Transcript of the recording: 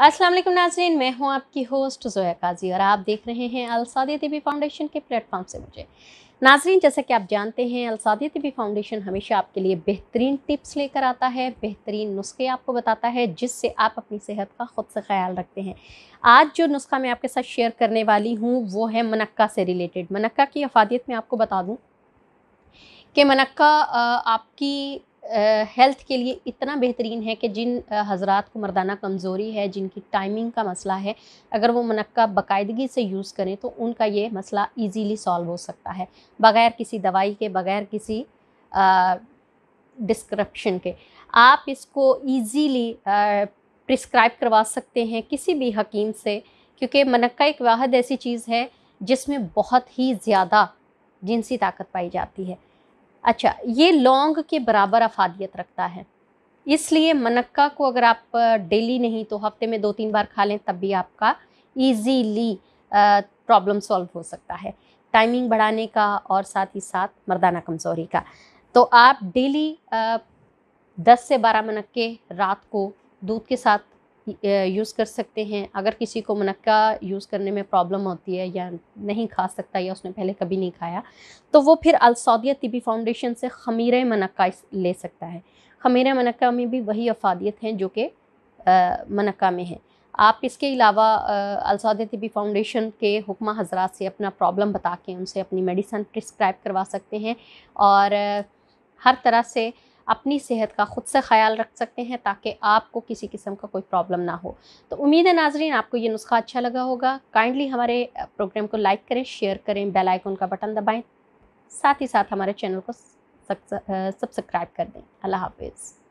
अस्सलाम नाजरीन मैं हूं आपकी होस्ट जोया काजी और आप देख रहे हैं अलसादी तबी फाउंडेशन के प्लेटफॉर्म से मुझे नाजरीन जैसा कि आप जानते हैं अलसादी तबी फाउंडेशन हमेशा आपके लिए बेहतरीन टिप्स लेकर आता है बेहतरीन नुस्खे आपको बताता है जिससे आप अपनी सेहत का ख़ुद से ख्याल रखते हैं आज जो नुस्खा मैं आपके साथ शेयर करने वाली हूँ वो है मनक्का से रिलेटेड मनक्का की अफादियत मैं आपको बता दूँ कि मनक्का आपकी हेल्थ के लिए इतना बेहतरीन है कि जिन हजरात को मर्दाना कमज़ोरी है जिनकी टाइमिंग का मसला है अगर वो मनक्का बाकायदगी से यूज़ करें तो उनका ये मसला इजीली सॉल्व हो सकता है बग़ैर किसी दवाई के बग़ैर किसी डिस्क्रप्शन के आप इसको ईजीली प्रिस्क्राइब करवा सकते हैं किसी भी हकीम से क्योंकि मनक्का एक वाहद ऐसी चीज़ है जिसमें बहुत ही ज़्यादा जिनसी ताकत पाई जाती है अच्छा ये लौंग के बराबर अफादियत रखता है इसलिए मनक्का को अगर आप डेली नहीं तो हफ्ते में दो तीन बार खा लें तब भी आपका ईजीली प्रॉब्लम सॉल्व हो सकता है टाइमिंग बढ़ाने का और साथ ही साथ मर्दाना कमज़ोरी का तो आप डेली दस से बारह मनक्के रात को दूध के साथ यूज़ कर सकते हैं अगर किसी को मुनक्का यूज़ करने में प्रॉब्लम होती है या नहीं खा सकता या उसने पहले कभी नहीं खाया तो वो फिर अलसौदिया तिबी फाउंडेशन से खमीर मनक्का ले सकता है खमीर मनक्का में भी वही अफादियत हैं जो कि मनक्का में है आप इसके अलावा अलसौदिया तबी फाउंडेशन के हुक्मा हजरात से अपना प्रॉब्लम बता के उनसे अपनी मेडिसन प्रिस्क्राइब करवा सकते हैं और हर तरह से अपनी सेहत का ख़ुद से ख्याल रख सकते हैं ताकि आपको किसी किस्म का कोई प्रॉब्लम ना हो तो उम्मीद है नाजरीन आपको ये नुस्खा अच्छा लगा होगा काइंडली हमारे प्रोग्राम को लाइक करें शेयर करें बेल आइकन का बटन दबाएं साथ ही साथ हमारे चैनल को सब्सक्राइब कर दें अल्लाह हाफिज़